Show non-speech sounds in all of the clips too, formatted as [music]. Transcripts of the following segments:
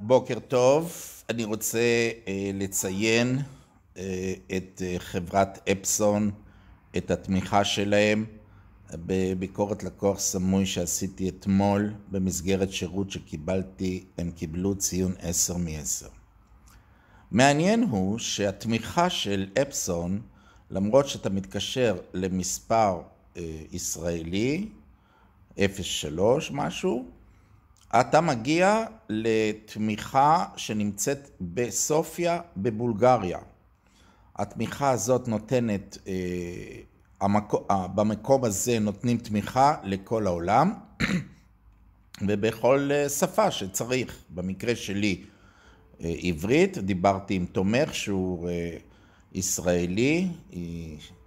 בוקר טוב, אני רוצה אה, לציין אה, את אה, חברת אפסון, את התמיכה שלהם בביקורת לקוח סמוי שעשיתי אתמול במסגרת שירות שקיבלתי, הם קיבלו ציון 10 מ-10. מעניין הוא שהתמיכה של אפסון, למרות שאתה מתקשר למספר ישראלי, 03 משהו, אתה מגיע לתמיכה שנמצאת בסופיה בבולגריה. התמיכה הזאת נותנת, אה, המקום, אה, במקום הזה נותנים תמיכה לכל העולם [clears throat] ובכל אה, שפה שצריך. במקרה שלי אה, עברית, דיברתי עם תומך שהוא אה, ישראלי, אה,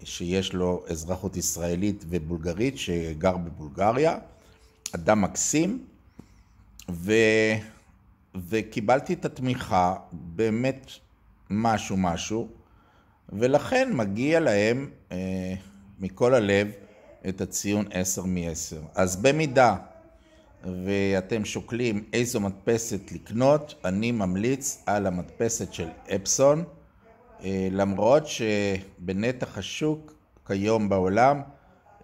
שיש לו אזרחות ישראלית ובולגרית, שגר בבולגריה, אדם מקסים. ו... וקיבלתי את התמיכה, באמת משהו משהו, ולכן מגיע להם אה, מכל הלב את הציון 10 מ-10. אז במידה ואתם שוקלים איזו מדפסת לקנות, אני ממליץ על המדפסת של אפסון, אה, למרות שבנתח השוק כיום בעולם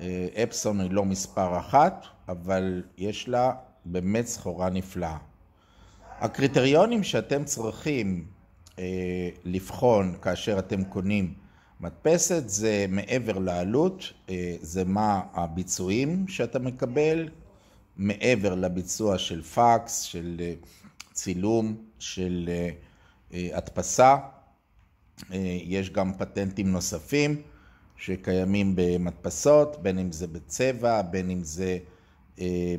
אה, אפסון היא לא מספר אחת, אבל יש לה באמת סחורה נפלאה. הקריטריונים שאתם צריכים אה, לבחון כאשר אתם קונים מדפסת זה מעבר לעלות, אה, זה מה הביצועים שאתה מקבל, מעבר לביצוע של פקס, של אה, צילום, של אה, אה, הדפסה. אה, יש גם פטנטים נוספים שקיימים במדפסות, בין אם זה בצבע, בין אם זה... אה,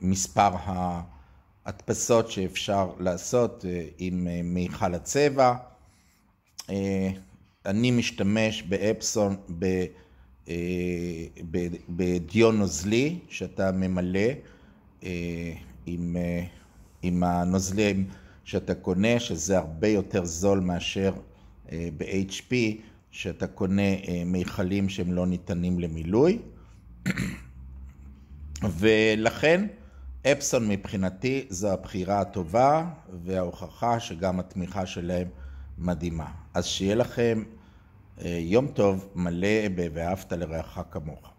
במספר ההדפסות שאפשר לעשות אה, עם אה, מיכל הצבע. אני משתמש באפסון בדיו נוזלי שאתה ממלא עם, עם הנוזלים שאתה קונה, שזה הרבה יותר זול מאשר ב-HP, שאתה קונה מיכלים שהם לא ניתנים למילוי. ולכן אפסון מבחינתי זו הבחירה הטובה וההוכחה שגם התמיכה שלהם מדהימה. אז שיהיה לכם אה, יום טוב מלא ב"ואהבת לרעך כמוך".